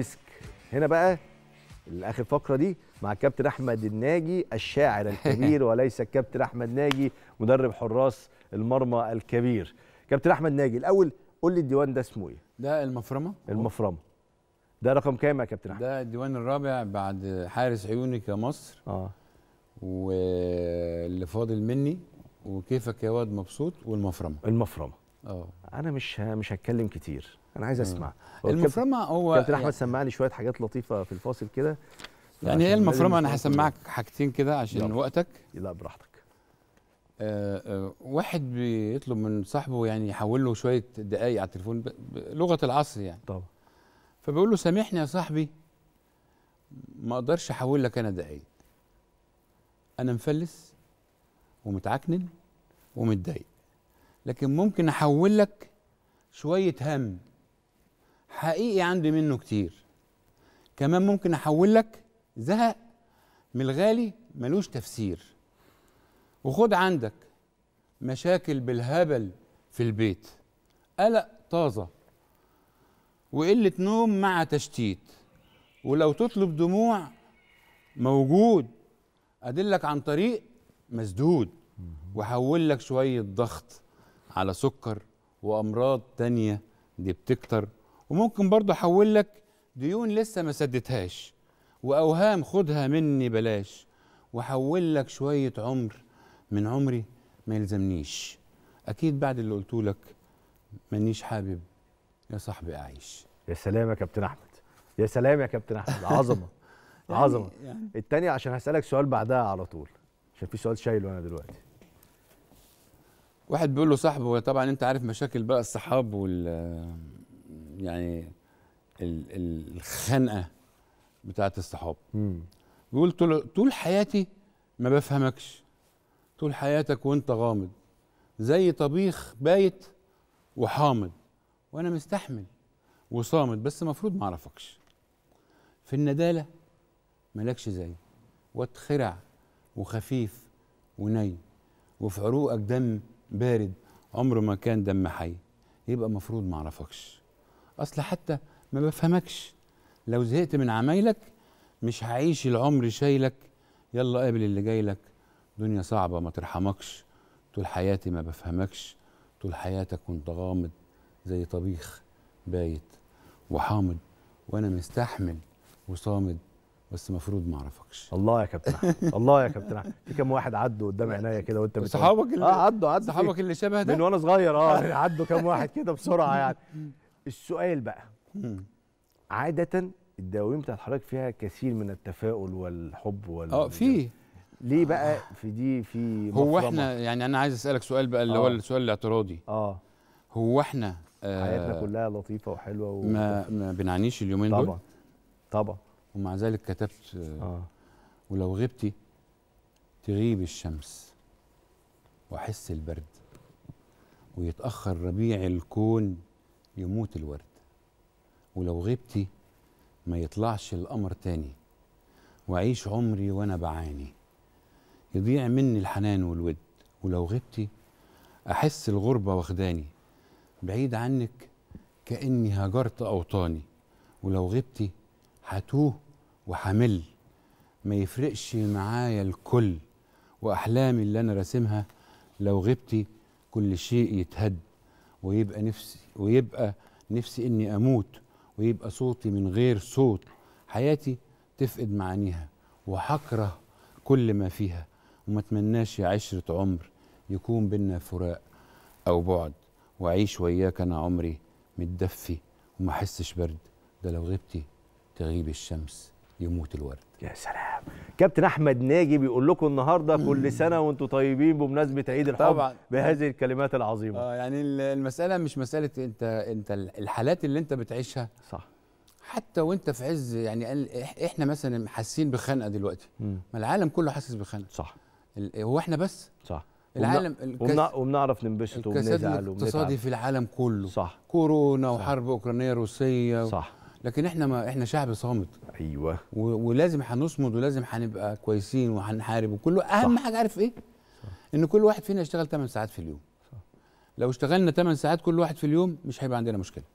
مسك هنا بقى اخر فقره دي مع الكابتن احمد الناجي الشاعر الكبير وليس الكابتن احمد ناجي مدرب حراس المرمى الكبير كابتن احمد ناجي الاول قول لي الديوان ده اسمه ايه ده المفرمه المفرمه ده رقم كام يا كابتن احمد ده الديوان الرابع بعد حارس عيونك يا مصر اه واللي فاضل مني وكيفك يا واد مبسوط والمفرمه المفرمه أوه. انا مش مش هتكلم كتير انا عايز اسمع المفرمه هو كابتن يعني احمد سمعني شويه حاجات لطيفه في الفاصل كده يعني هي المفرمه انا هسمعك حاجتين كده عشان يلا. وقتك لا براحتك آه آه واحد بيطلب من صاحبه يعني يحول له شويه دقائق على التليفون بلغه العصر يعني طبعا فبيقول له سامحني يا صاحبي ما اقدرش احول لك انا دقايق انا مفلس ومتعكنن ومتضايق لكن ممكن احول لك شويه هم حقيقي عندي منه كتير كمان ممكن احول لك زهق من الغالي ملوش تفسير وخد عندك مشاكل بالهبل في البيت قلق طازه وقله نوم مع تشتيت ولو تطلب دموع موجود ادلك عن طريق مسدود وحول لك شويه ضغط على سكر وامراض تانية دي بتكتر وممكن برضه احول لك ديون لسه ما سدتهاش واوهام خدها مني بلاش واحول لك شويه عمر من عمري ما يلزمنيش اكيد بعد اللي قلته لك مانيش حابب يا صاحبي اعيش يا سلام يا كابتن احمد يا سلام يا كابتن احمد عظمه يعني عظمه يعني التانية عشان هسالك سؤال بعدها على طول عشان في سؤال شايله انا دلوقتي واحد بيقول له صاحبه طبعا انت عارف مشاكل بقى الصحاب وال يعني الخنقه بتاعه الصحاب بيقول طول حياتي ما بفهمكش طول حياتك وانت غامض زي طبيخ بايت وحامض وانا مستحمل وصامد بس المفروض ما اعرفكش في النداله مالكش زي واتخرع وخفيف وني وفي عروقك دم بارد عمره ما كان دم حي يبقى مفروض ما اعرفكش اصل حتى ما بفهمكش لو زهقت من عمايلك مش هعيش العمر شايلك يلا قابل اللي جاي لك دنيا صعبة ما ترحمكش طول حياتي ما بفهمكش طول حياتك كنت غامض زي طبيخ بايت وحامض وانا مستحمل وصامد بس المفروض ما اعرفكش الله يا كابتن احمد الله يا كابتن احمد في كام واحد عدوا قدام عينيا كده وانت بتقول صحابك اللي اه عدوا عدوا صحابك اللي شبه ده من وانا صغير اه عدوا كام واحد كده بسرعه يعني السؤال بقى عاده الدواوين بتاعت حضرتك فيها كثير من التفاؤل والحب وال اه في ليه بقى في دي في هو احنا يعني انا عايز اسالك سؤال بقى اللي آه. هو السؤال الاعتراضي اه هو احنا آه حياتنا كلها لطيفه وحلوه و... ما, ما بنعانيش اليومين طبعًا. دول طبعا طبعا ومع ذلك كتبت آه. ولو غبتي تغيب الشمس واحس البرد ويتاخر ربيع الكون يموت الورد ولو غبتي ما يطلعش القمر تاني واعيش عمري وانا بعاني يضيع مني الحنان والود ولو غبتي احس الغربه واخداني بعيد عنك كاني هجرت اوطاني ولو غبتي هتوه وحامل ما يفرقش معايا الكل واحلامي اللي انا راسمها لو غبتي كل شيء يتهد ويبقى نفسي ويبقى نفسي اني اموت ويبقى صوتي من غير صوت حياتي تفقد معانيها وحكره كل ما فيها وما اتمناش يا عشرة عمر يكون بينا فراق او بعد واعيش وياك انا عمري متدفي وما احسش برد ده لو غبتي تغيب الشمس يموت الورد يا سلام كابتن احمد ناجي بيقول لكم النهارده كل سنه وانتم طيبين بمناسبه عيد الحب طبعا بهذه الكلمات العظيمه اه يعني المساله مش مساله انت انت الحالات اللي انت بتعيشها صح حتى وانت في عز يعني احنا مثلا حاسين بخنقه دلوقتي ما العالم كله حاسس بخنقه صح هو احنا بس صح العالم الكس... وبنعرف ننبسط وبنزعل وبنتعب الاقتصادي في العالم كله صح كورونا صح. وحرب اوكرانيه روسيه صح لكن احنا ما احنا شعب صامت ايوه ولازم هنصمد ولازم هنبقى كويسين وهنحارب وكله اهم صح. حاجه عارف ايه صح. ان كل واحد فينا يشتغل 8 ساعات في اليوم صح. لو اشتغلنا 8 ساعات كل واحد في اليوم مش هيبقى عندنا مشكله